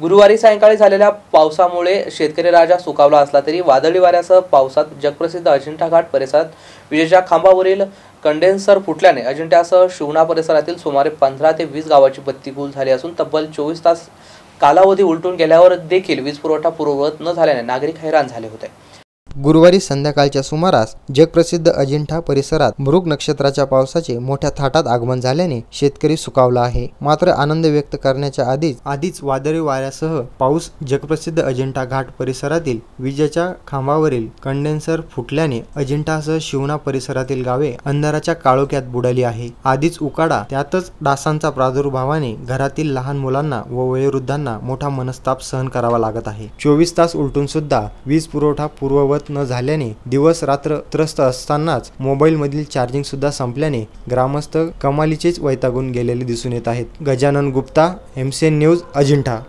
गुरुवारी सायंकाळी झालेल्या पावसामुळे शेतकरी राजा सुकावला असला तरी वादळी वाऱ्यासह पावसात जगप्रसिद्ध अजिंठा घाट परिसरात विजेच्या खांबावरील कंडेन्सर फुटल्याने अजिंठ्यासह शिवणा परिसरातील सुमारे पंधरा ते वीस गावाची बत्ती गुल झाली असून तब्बल चोवीस तास कालावधी उलटून गेल्यावर देखील वीज पुरवठा पूर्ववत न झाल्याने नागरिक हैराण झाले होते गुरुवारी संध्याकाळच्या सुमारास जगप्रसिद्ध अजिंठा परिसरात मृग नक्षत्राच्या पावसाचे मोठ्या थाटात आगमन झाल्याने शेतकरी सुकावला आहे मात्र आनंद व्यक्त करण्याच्या आधीच आधीच वादळी वाऱ्यासह पाऊस जगप्रसिद्ध अजिंठा घाट परिसरातील विजेच्या खांबावरील कंडेन्सर फुटल्याने अजिंठासह शिवना परिसरातील गावे अंधाराच्या काळोख्यात बुडाली आहे आधीच उकाडा त्यातच डासांचा प्रादुर्भावाने घरातील लहान मुलांना व वयोवृद्धांना मोठा मनस्ताप सहन करावा लागत आहे चोवीस तास उलटून सुद्धा वीज पुरवठा पूर्ववत न झाल्याने दिवस रात्र त्रस्त असतानाच मोबाईलमधील सुद्धा संपल्याने ग्रामस्थ कमालीचेच वैतागून गेलेले दिसून येत आहेत गजानन गुप्ता एमसीएन न्यूज अजिंठा